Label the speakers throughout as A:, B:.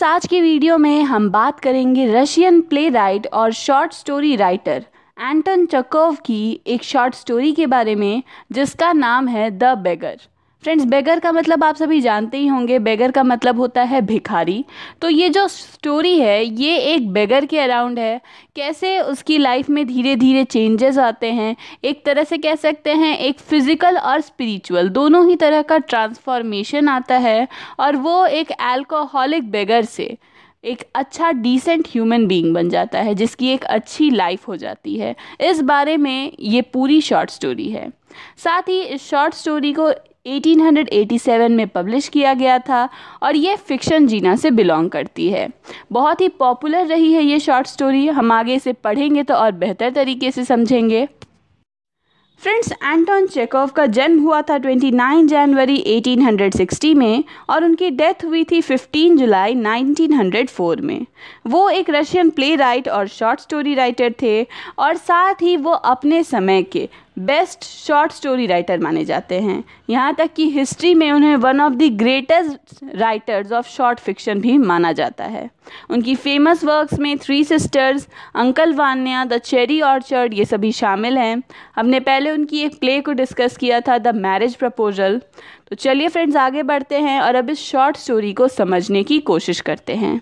A: इस आज की वीडियो में हम बात करेंगे रशियन प्ले राइट और short story writer Anton Chekhov की एक शॉर्ट स्टोरी के बारे में जिसका नाम है द बेगर फ्रेंड्स बेगर का मतलब आप सभी जानते ही होंगे बेगर का मतलब होता है भिखारी तो ये जो स्टोरी है ये एक बेगर के अराउंड है कैसे उसकी लाइफ में धीरे धीरे चेंजेस आते हैं एक तरह से कह सकते हैं एक फिज़िकल और स्पिरिचुअल दोनों ही तरह का ट्रांसफॉर्मेशन आता है और वो एक अल्कोहलिक बेगर से एक अच्छा डिसेंट ह्यूमन बीइंग बन जाता है जिसकी एक अच्छी लाइफ हो जाती है इस बारे में ये पूरी शॉर्ट स्टोरी है साथ ही इस शॉर्ट स्टोरी को 1887 में पब्लिश किया गया था और ये फिक्शन जीना से बिलोंग करती है बहुत ही पॉपुलर रही है ये शॉर्ट स्टोरी हम आगे इसे पढ़ेंगे तो और बेहतर तरीके से समझेंगे फ्रेंड्स एंटोन चेकोव का जन्म हुआ था 29 जनवरी 1860 में और उनकी डेथ हुई थी 15 जुलाई 1904 में वो एक रशियन प्ले राइट और शॉर्ट स्टोरी राइटर थे और साथ ही वो अपने समय के बेस्ट शॉर्ट स्टोरी राइटर माने जाते हैं यहाँ तक कि हिस्ट्री में उन्हें one of the greatest writers of short fiction भी माना जाता है उनकी फेमस वर्क्स में Three Sisters Uncle Vanya The Cherry Orchard ये सभी शामिल हैं हमने पहले उनकी एक प्ले को डिस्कस किया था द मैरिज प्रपोजल तो चलिए फ्रेंड्स आगे बढ़ते हैं और अब इस शॉर्ट स्टोरी को समझने की कोशिश करते हैं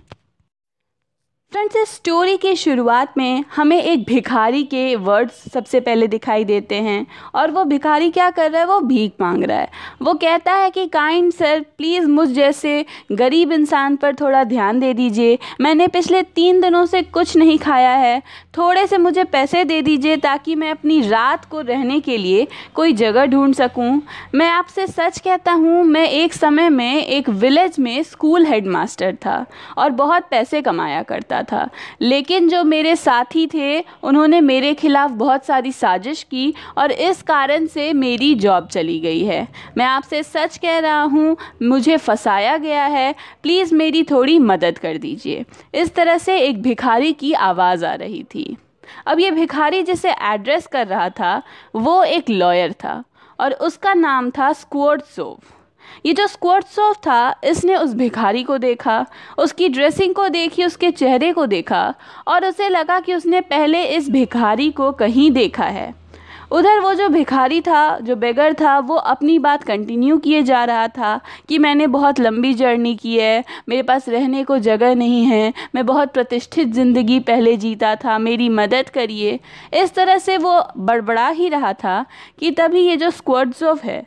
A: फ्रेंड्स इस स्टोरी की शुरुआत में हमें एक भिखारी के वर्ड्स सबसे पहले दिखाई देते हैं और वो भिखारी क्या कर रहा है वो भीख मांग रहा है वो कहता है कि काइंड सर प्लीज़ मुझ जैसे गरीब इंसान पर थोड़ा ध्यान दे दीजिए मैंने पिछले तीन दिनों से कुछ नहीं खाया है थोड़े से मुझे पैसे दे दीजिए ताकि मैं अपनी रात को रहने के लिए कोई जगह ढूंढ सकूँ मैं आपसे सच कहता हूँ मैं एक समय में एक विलेज में स्कूल हेडमास्टर था और बहुत पैसे कमाया करता सकता था लेकिन जो मेरे साथी थे उन्होंने मेरे खिलाफ़ बहुत सारी साजिश की और इस कारण से मेरी जॉब चली गई है मैं आपसे सच कह रहा हूँ मुझे फंसाया गया है प्लीज़ मेरी थोड़ी मदद कर दीजिए इस तरह से एक भिखारी की आवाज़ आ रही थी अब ये भिखारी जिसे एड्रेस कर रहा था वो एक लॉयर था और उसका नाम था सोव ये जो सॉफ्ट था इसने उस भिखारी को देखा उसकी ड्रेसिंग को देखी उसके चेहरे को देखा और उसे लगा कि उसने पहले इस भिखारी को कहीं देखा है उधर वो जो भिखारी था जो बेगर था वो अपनी बात कंटिन्यू किए जा रहा था कि मैंने बहुत लंबी जर्नी की है मेरे पास रहने को जगह नहीं है मैं बहुत प्रतिष्ठित ज़िंदगी पहले जीता था मेरी मदद करिए इस तरह से वो बड़बड़ा ही रहा था कि तभी ये जो ऑफ है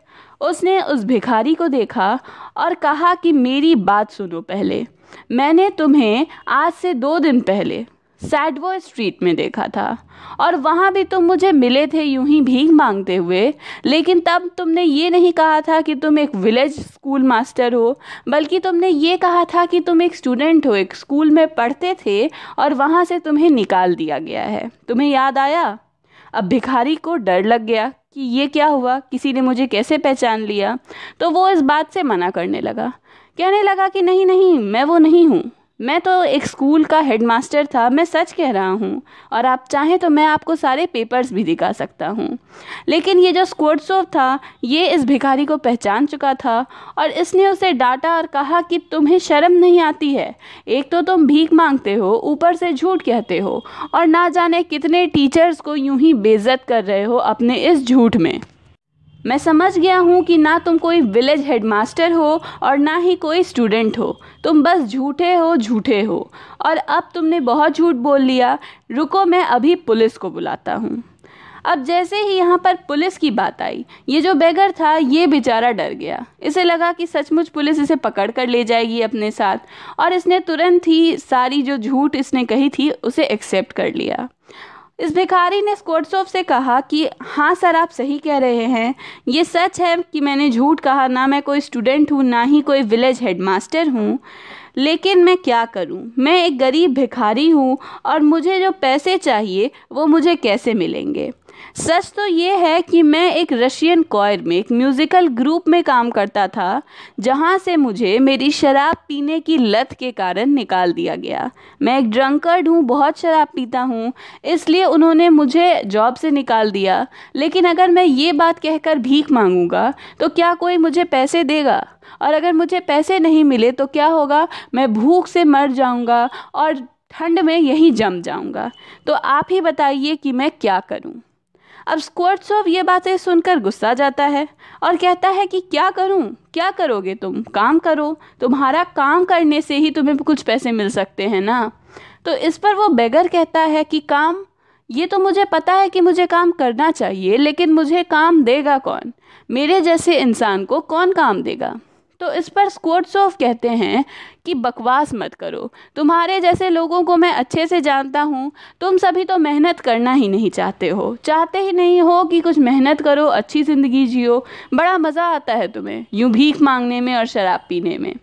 A: उसने उस भिखारी को देखा और कहा कि मेरी बात सुनो पहले मैंने तुम्हें आज से दो दिन पहले सैडवो स्ट्रीट में देखा था और वहाँ भी तुम मुझे मिले थे यूं ही भीख मांगते हुए लेकिन तब तुमने ये नहीं कहा था कि तुम एक विलेज स्कूल मास्टर हो बल्कि तुमने ये कहा था कि तुम एक स्टूडेंट हो एक स्कूल में पढ़ते थे और वहाँ से तुम्हें निकाल दिया गया है तुम्हें याद आया अब भिखारी को डर लग गया कि ये क्या हुआ किसी ने मुझे कैसे पहचान लिया तो वो इस बात से मना करने लगा कहने लगा कि नहीं नहीं मैं वो नहीं हूँ मैं तो एक स्कूल का हेडमास्टर था मैं सच कह रहा हूँ और आप चाहें तो मैं आपको सारे पेपर्स भी दिखा सकता हूँ लेकिन ये जो स्कोर्ट्सोव था ये इस भिखारी को पहचान चुका था और इसने उसे डांटा और कहा कि तुम्हें शर्म नहीं आती है एक तो तुम भीख मांगते हो ऊपर से झूठ कहते हो और ना जाने कितने टीचर्स को यूं ही बेज़त कर रहे हो अपने इस झूठ में मैं समझ गया हूँ कि ना तुम कोई विलेज हेडमास्टर हो और ना ही कोई स्टूडेंट हो तुम बस झूठे हो झूठे हो और अब तुमने बहुत झूठ बोल लिया रुको मैं अभी पुलिस को बुलाता हूँ अब जैसे ही यहाँ पर पुलिस की बात आई ये जो बेगर था ये बेचारा डर गया इसे लगा कि सचमुच पुलिस इसे पकड़ कर ले जाएगी अपने साथ और इसने तुरंत ही सारी जो झूठ इसने कही थी उसे एक्सेप्ट कर लिया इस भिखारी ने स्कोटसोफ से कहा कि हाँ सर आप सही कह रहे हैं ये सच है कि मैंने झूठ कहा ना मैं कोई स्टूडेंट हूँ ना ही कोई विलेज हेडमास्टर हूँ लेकिन मैं क्या करूँ मैं एक गरीब भिखारी हूँ और मुझे जो पैसे चाहिए वो मुझे कैसे मिलेंगे सच तो ये है कि मैं एक रशियन कॉयर में एक म्यूज़िकल ग्रुप में काम करता था जहाँ से मुझे मेरी शराब पीने की लत के कारण निकाल दिया गया मैं एक ड्रंकर्ड हूँ बहुत शराब पीता हूँ इसलिए उन्होंने मुझे जॉब से निकाल दिया लेकिन अगर मैं ये बात कहकर भीख मांगूँगा तो क्या कोई मुझे पैसे देगा और अगर मुझे पैसे नहीं मिले तो क्या होगा मैं भूख से मर जाऊँगा और ठंड में यहीं जम जाऊँगा तो आप ही बताइए कि मैं क्या करूँ अब स्क्वर्ट्सोव ये बातें सुनकर गुस्सा जाता है और कहता है कि क्या करूं क्या करोगे तुम काम करो तुम्हारा काम करने से ही तुम्हें कुछ पैसे मिल सकते हैं ना तो इस पर वो बेगर कहता है कि काम ये तो मुझे पता है कि मुझे काम करना चाहिए लेकिन मुझे काम देगा कौन मेरे जैसे इंसान को कौन काम देगा तो इस पर स्कोर्ट्सोव कहते हैं कि बकवास मत करो तुम्हारे जैसे लोगों को मैं अच्छे से जानता हूँ तुम सभी तो मेहनत करना ही नहीं चाहते हो चाहते ही नहीं हो कि कुछ मेहनत करो अच्छी ज़िंदगी जियो बड़ा मज़ा आता है तुम्हें यूँ भीख मांगने में और शराब पीने में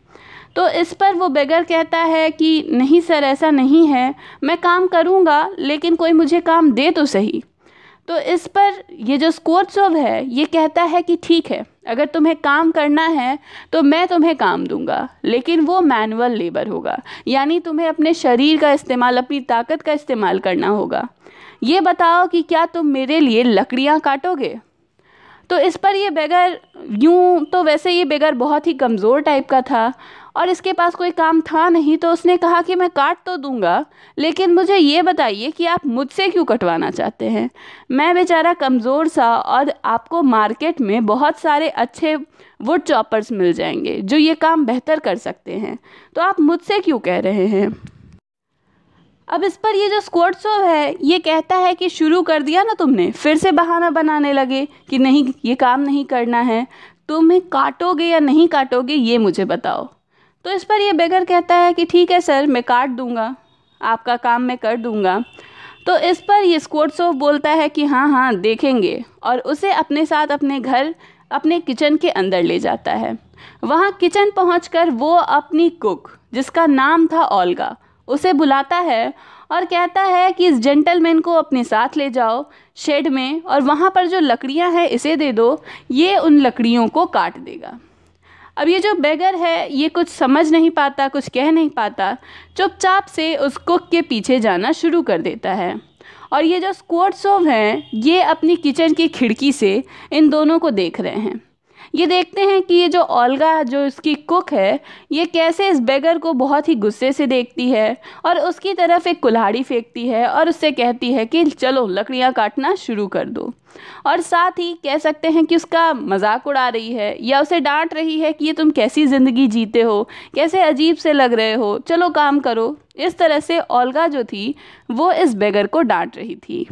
A: तो इस पर वो बेगर कहता है कि नहीं सर ऐसा नहीं है मैं काम करूँगा लेकिन कोई मुझे काम दे तो सही तो इस पर ये जो स्कोर्सोव है ये कहता है कि ठीक है अगर तुम्हें काम करना है तो मैं तुम्हें काम दूंगा लेकिन वो मैनुअल लेबर होगा यानी तुम्हें अपने शरीर का इस्तेमाल अपनी ताकत का इस्तेमाल करना होगा ये बताओ कि क्या तुम मेरे लिए लकड़ियाँ काटोगे तो इस पर ये बेगर यूँ तो वैसे ये बेगर बहुत ही कमज़ोर टाइप का था और इसके पास कोई काम था नहीं तो उसने कहा कि मैं काट तो दूंगा लेकिन मुझे ये बताइए कि आप मुझसे क्यों कटवाना चाहते हैं मैं बेचारा कमज़ोर सा और आपको मार्केट में बहुत सारे अच्छे वुड चॉपर्स मिल जाएंगे जो ये काम बेहतर कर सकते हैं तो आप मुझसे क्यों कह रहे हैं अब इस पर ये जो स्कोटसोव है ये कहता है कि शुरू कर दिया ना तुमने फिर से बहाना बनाने लगे कि नहीं ये काम नहीं करना है तुम काटोगे या नहीं काटोगे ये मुझे बताओ तो इस पर यह बेगर कहता है कि ठीक है सर मैं काट दूँगा आपका काम मैं कर दूँगा तो इस पर ये स्कोटसोव बोलता है कि हाँ हाँ देखेंगे और उसे अपने साथ अपने घर अपने किचन के अंदर ले जाता है वहाँ किचन पहुँच वो अपनी कुक जिसका नाम था ओल्गा उसे बुलाता है और कहता है कि इस जेंटलमैन को अपने साथ ले जाओ शेड में और वहाँ पर जो लकड़ियाँ हैं इसे दे दो ये उन लकड़ियों को काट देगा अब ये जो बेगर है ये कुछ समझ नहीं पाता कुछ कह नहीं पाता चुपचाप से उस कुक के पीछे जाना शुरू कर देता है और ये जो सोव हैं ये अपनी किचन की खिड़की से इन दोनों को देख रहे हैं ये देखते हैं कि ये जो ओल्गा जो इसकी कुक है ये कैसे इस बेगर को बहुत ही गुस्से से देखती है और उसकी तरफ एक कुल्हाड़ी फेंकती है और उससे कहती है कि चलो लकड़ियाँ काटना शुरू कर दो और साथ ही कह सकते हैं कि उसका मजाक उड़ा रही है या उसे डांट रही है कि ये तुम कैसी ज़िंदगी जीते हो कैसे अजीब से लग रहे हो चलो काम करो इस तरह से ओल्गा जो थी वो इस बेगर को डांट रही थी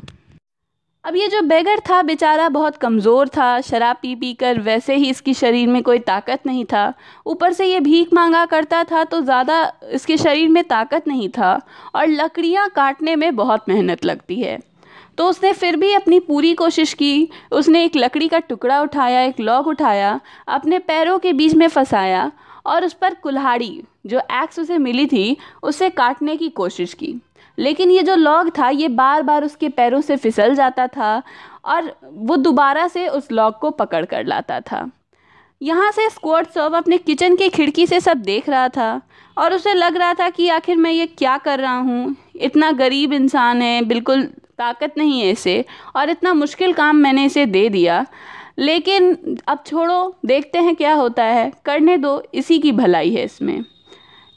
A: अब ये जो बेगर था बेचारा बहुत कमज़ोर था शराब पी पी कर वैसे ही इसकी शरीर में कोई ताकत नहीं था ऊपर से ये भीख मांगा करता था तो ज़्यादा इसके शरीर में ताकत नहीं था और लकड़ियाँ काटने में बहुत मेहनत लगती है तो उसने फिर भी अपनी पूरी कोशिश की उसने एक लकड़ी का टुकड़ा उठाया एक लॉक उठाया अपने पैरों के बीच में फंसाया और उस पर कुल्हाड़ी जो एक्स उसे मिली थी उसे काटने की कोशिश की लेकिन ये जो लॉग था ये बार बार उसके पैरों से फिसल जाता था और वो दोबारा से उस लॉग को पकड़ कर लाता था यहाँ से स्क्वाड सर्व अपने किचन की खिड़की से सब देख रहा था और उसे लग रहा था कि आखिर मैं ये क्या कर रहा हूँ इतना गरीब इंसान है बिल्कुल ताकत नहीं है इसे और इतना मुश्किल काम मैंने इसे दे दिया लेकिन अब छोड़ो देखते हैं क्या होता है करने दो इसी की भलाई है इसमें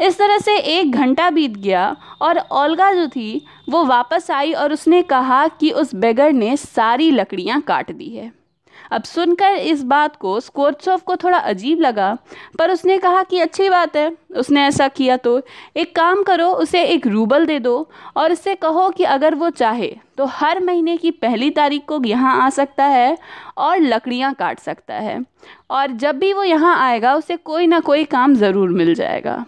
A: इस तरह से एक घंटा बीत गया और ओल्गा जो थी वो वापस आई और उसने कहा कि उस बेगर ने सारी लकड़ियाँ काट दी है अब सुनकर इस बात को स्कोरचोव को थोड़ा अजीब लगा पर उसने कहा कि अच्छी बात है उसने ऐसा किया तो एक काम करो उसे एक रूबल दे दो और उससे कहो कि अगर वो चाहे तो हर महीने की पहली तारीख को यहाँ आ सकता है और लकड़ियाँ काट सकता है और जब भी वो यहाँ आएगा उसे कोई ना कोई काम ज़रूर मिल जाएगा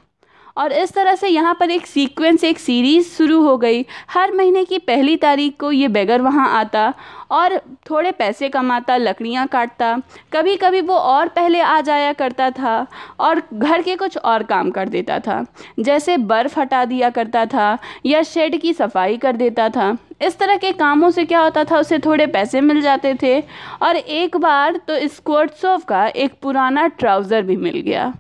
A: और इस तरह से यहाँ पर एक सीक्वेंस एक सीरीज़ शुरू हो गई हर महीने की पहली तारीख को ये बेगर वहाँ आता और थोड़े पैसे कमाता लकड़ियाँ काटता कभी कभी वो और पहले आ जाया करता था और घर के कुछ और काम कर देता था जैसे बर्फ़ हटा दिया करता था या शेड की सफाई कर देता था इस तरह के कामों से क्या होता था उसे थोड़े पैसे मिल जाते थे और एक बार तो स्कोर्ट्सोव का एक पुराना ट्राउज़र भी मिल गया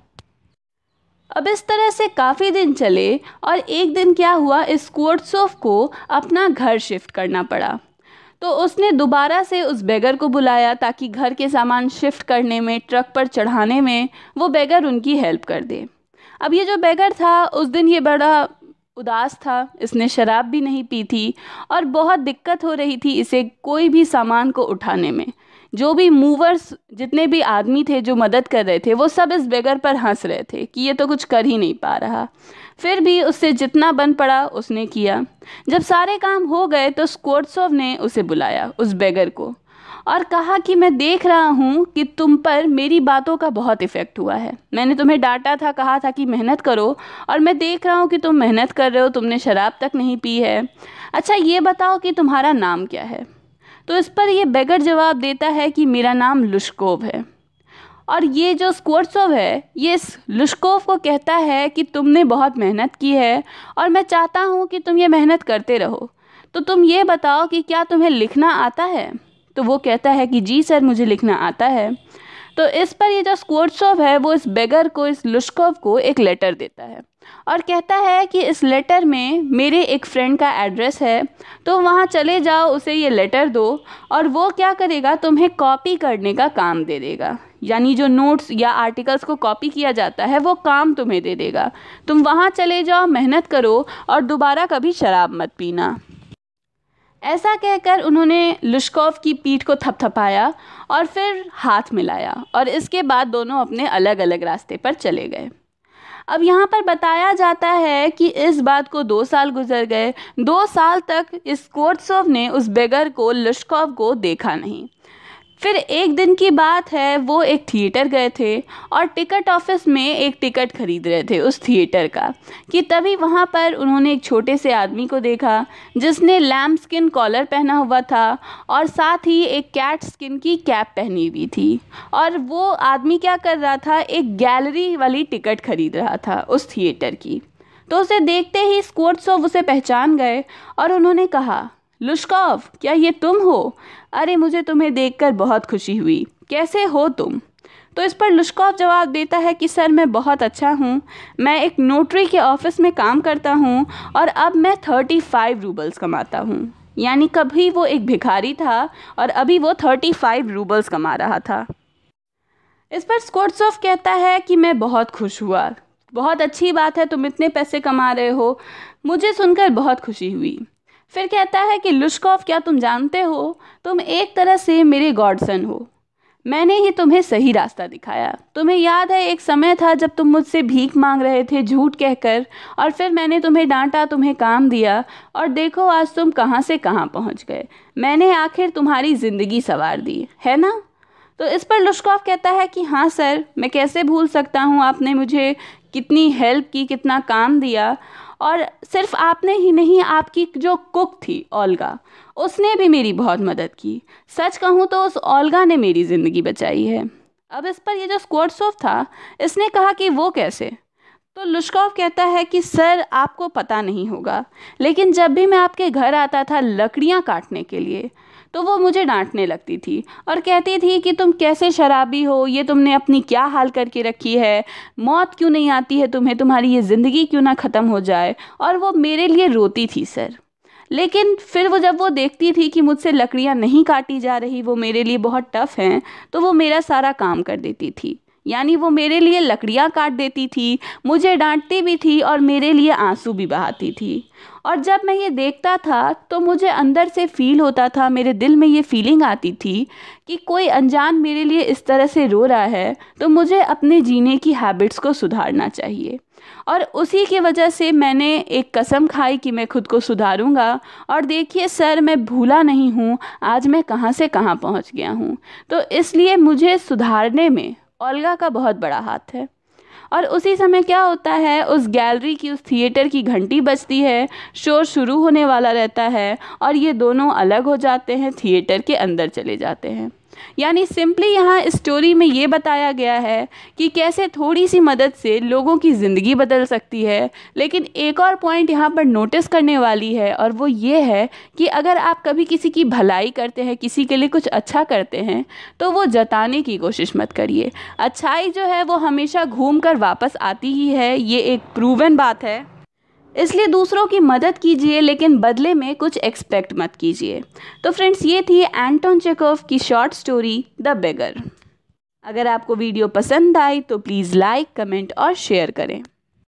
A: अब इस तरह से काफ़ी दिन चले और एक दिन क्या हुआ इस कोर्ट्सोफ को अपना घर शिफ्ट करना पड़ा तो उसने दोबारा से उस बेगर को बुलाया ताकि घर के सामान शिफ्ट करने में ट्रक पर चढ़ाने में वो बेगर उनकी हेल्प कर दे अब ये जो बेगर था उस दिन ये बड़ा उदास था इसने शराब भी नहीं पी थी और बहुत दिक्कत हो रही थी इसे कोई भी सामान को उठाने में जो भी मूवर्स जितने भी आदमी थे जो मदद कर रहे थे वो सब इस बेगर पर हंस रहे थे कि ये तो कुछ कर ही नहीं पा रहा फिर भी उससे जितना बन पड़ा उसने किया जब सारे काम हो गए तो स्कोर्ट्सोव ने उसे बुलाया उस बेगर को और कहा कि मैं देख रहा हूँ कि तुम पर मेरी बातों का बहुत इफ़ेक्ट हुआ है मैंने तुम्हें डांटा था कहा था कि मेहनत करो और मैं देख रहा हूँ कि तुम मेहनत कर रहे हो तुमने शराब तक नहीं पी है अच्छा ये बताओ कि तुम्हारा नाम क्या है तो इस पर यह बेगर जवाब देता है कि मेरा नाम लुश्कोव है और ये जो स्कोर्सोव है ये इस लुश्कोव को कहता है कि तुमने बहुत मेहनत की है और मैं चाहता हूँ कि तुम ये मेहनत करते रहो तो तुम ये बताओ कि क्या तुम्हें लिखना आता है तो वो कहता है कि जी सर मुझे लिखना आता है तो इस पर ये जो स्कोर्सोव है वो इस बेगर को इस लुश्कोव को एक लेटर देता है और कहता है कि इस लेटर में मेरे एक फ्रेंड का एड्रेस है तो वहाँ चले जाओ उसे ये लेटर दो और वो क्या करेगा तुम्हें कॉपी करने का काम दे देगा यानी जो नोट्स या आर्टिकल्स को कॉपी किया जाता है वो काम तुम्हें दे देगा तुम वहाँ चले जाओ मेहनत करो और दोबारा कभी शराब मत पीना ऐसा कहकर उन्होंने लुशकोव की पीठ को थपथपाया और फिर हाथ मिलाया और इसके बाद दोनों अपने अलग अलग रास्ते पर चले गए अब यहाँ पर बताया जाता है कि इस बात को दो साल गुजर गए दो साल तक इस कोर्ट्सोव ने उस बेगर को लश्कोव को देखा नहीं फिर एक दिन की बात है वो एक थिएटर गए थे और टिकट ऑफिस में एक टिकट खरीद रहे थे उस थिएटर का कि तभी वहाँ पर उन्होंने एक छोटे से आदमी को देखा जिसने लैम्प स्किन कॉलर पहना हुआ था और साथ ही एक कैट स्किन की कैप पहनी हुई थी और वो आदमी क्या कर रहा था एक गैलरी वाली टिकट खरीद रहा था उस थिएटर की तो उसे देखते ही स्कोर्ट्सोव उसे पहचान गए और उन्होंने कहा लुश्कोव क्या ये तुम हो अरे मुझे तुम्हें देखकर बहुत खुशी हुई कैसे हो तुम तो इस पर लुश्कॉव जवाब देता है कि सर मैं बहुत अच्छा हूँ मैं एक नोटरी के ऑफिस में काम करता हूँ और अब मैं थर्टी फाइव रूबल्स कमाता हूँ यानी कभी वो एक भिखारी था और अभी वो थर्टी फाइव रूबल्स कमा रहा था इस पर स्कोट्सोफ कहता है कि मैं बहुत खुश हुआ बहुत अच्छी बात है तुम इतने पैसे कमा रहे हो मुझे सुनकर बहुत खुशी हुई फिर कहता है कि लुश्कॉफ क्या तुम जानते हो तुम एक तरह से मेरे गॉडसन हो मैंने ही तुम्हें सही रास्ता दिखाया तुम्हें याद है एक समय था जब तुम मुझसे भीख मांग रहे थे झूठ कहकर और फिर मैंने तुम्हें डांटा तुम्हें काम दिया और देखो आज तुम कहाँ से कहाँ पहुँच गए मैंने आखिर तुम्हारी ज़िंदगी संवार दी है ना तो इस पर लुश्कॉफ कहता है कि हाँ सर मैं कैसे भूल सकता हूँ आपने मुझे कितनी हेल्प की कितना काम दिया और सिर्फ आपने ही नहीं आपकी जो कुक थी ओल्गा उसने भी मेरी बहुत मदद की सच कहूँ तो उस ओल्गा ने मेरी ज़िंदगी बचाई है अब इस पर यह जो स्कोर्ट्सोव था इसने कहा कि वो कैसे तो लुश्कोव कहता है कि सर आपको पता नहीं होगा लेकिन जब भी मैं आपके घर आता था लकड़ियाँ काटने के लिए तो वो मुझे डांटने लगती थी और कहती थी कि तुम कैसे शराबी हो ये तुमने अपनी क्या हाल करके रखी है मौत क्यों नहीं आती है तुम्हें तुम्हारी ये ज़िंदगी क्यों ना ख़त्म हो जाए और वो मेरे लिए रोती थी सर लेकिन फिर वो जब वो देखती थी कि मुझसे लकड़ियाँ नहीं काटी जा रही वो मेरे लिए बहुत टफ़ हैं तो वो मेरा सारा काम कर देती थी यानी वो मेरे लिए लकड़ियाँ काट देती थी मुझे डांटती भी थी और मेरे लिए आंसू भी बहाती थी और जब मैं ये देखता था तो मुझे अंदर से फील होता था मेरे दिल में ये फीलिंग आती थी कि कोई अनजान मेरे लिए इस तरह से रो रहा है तो मुझे अपने जीने की हैबिट्स को सुधारना चाहिए और उसी की वजह से मैंने एक कसम खाई कि मैं खुद को सुधारूंगा और देखिए सर मैं भूला नहीं हूँ आज मैं कहाँ से कहाँ पहुँच गया हूँ तो इसलिए मुझे सुधारने में ओल्गा का बहुत बड़ा हाथ है और उसी समय क्या होता है उस गैलरी की उस थिएटर की घंटी बजती है शोर शुरू होने वाला रहता है और ये दोनों अलग हो जाते हैं थिएटर के अंदर चले जाते हैं यानी सिंपली यहाँ स्टोरी में ये बताया गया है कि कैसे थोड़ी सी मदद से लोगों की ज़िंदगी बदल सकती है लेकिन एक और पॉइंट यहाँ पर नोटिस करने वाली है और वो ये है कि अगर आप कभी किसी की भलाई करते हैं किसी के लिए कुछ अच्छा करते हैं तो वो जताने की कोशिश मत करिए अच्छाई जो है वो हमेशा घूम कर वापस आती ही है ये एक प्रूवन बात है इसलिए दूसरों की मदद कीजिए लेकिन बदले में कुछ एक्सपेक्ट मत कीजिए तो फ्रेंड्स ये थी एंटोन चेकोव की शॉर्ट स्टोरी द बेगर अगर आपको वीडियो पसंद आई तो प्लीज़ लाइक कमेंट और शेयर करें